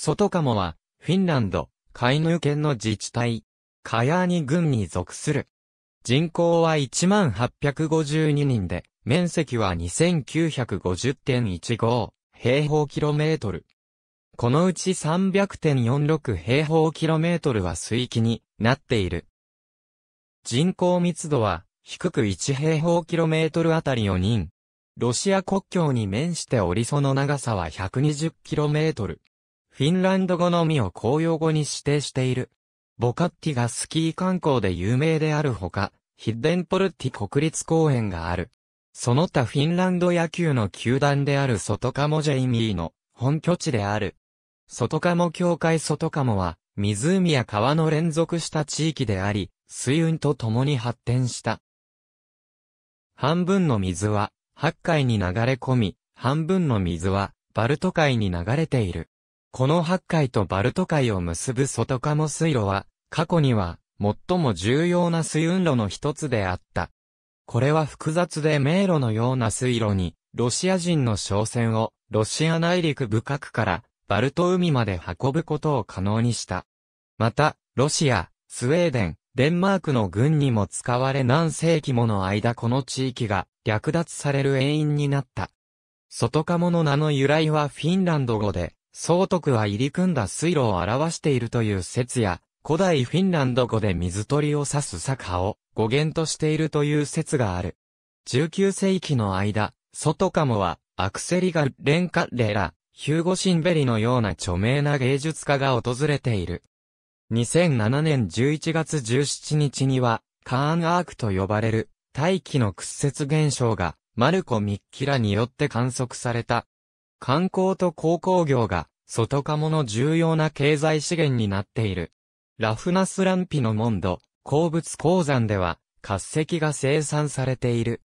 外モは、フィンランド、カイヌー県の自治体、カヤーニ郡に属する。人口は1852人で、面積は2950.15平方キロメートル。このうち300.46平方キロメートルは水域になっている。人口密度は低く1平方キロメートルあたり4人。ロシア国境に面しておりその長さは120キロメートル。フィンランド語のみを公用語に指定している。ボカッティがスキー観光で有名であるほか、ヒッデンポルティ国立公園がある。その他フィンランド野球の球団であるソトカモジェイミーの本拠地である。ソトカモ協会ソトカモは、湖や川の連続した地域であり、水運と共に発展した。半分の水は、八海に流れ込み、半分の水は、バルト海に流れている。この八海とバルト海を結ぶ外鴨水路は、過去には、最も重要な水運路の一つであった。これは複雑で迷路のような水路に、ロシア人の商船を、ロシア内陸部角から、バルト海まで運ぶことを可能にした。また、ロシア、スウェーデン、デンマークの軍にも使われ何世紀もの間この地域が略奪される遠因になった。外鴨の名の由来はフィンランド語で、総督は入り組んだ水路を表しているという説や、古代フィンランド語で水鳥を指す家を語源としているという説がある。19世紀の間、ソトカモは、アクセリガ・レンカ・レラ、ヒューゴ・シンベリのような著名な芸術家が訪れている。2007年11月17日には、カーンアークと呼ばれる、大気の屈折現象が、マルコ・ミッキラによって観測された。観光と鉱工業が、外鴨の重要な経済資源になっている。ラフナスランピのモンド、鉱物鉱山では、活石が生産されている。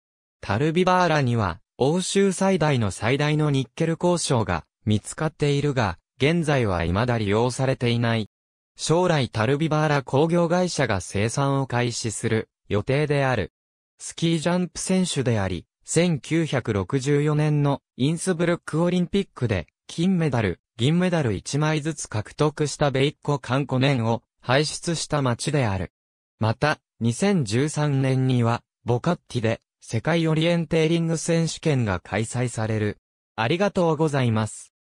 タルビバーラには、欧州最大の最大のニッケル鉱床が見つかっているが、現在は未だ利用されていない。将来タルビバーラ工業会社が生産を開始する予定である。スキージャンプ選手であり、1964年のインスブルックオリンピックで金メダル、銀メダル1枚ずつ獲得したベイッコ・カンコネンを輩出した町である。また、2013年にはボカッティで世界オリエンテーリング選手権が開催される。ありがとうございます。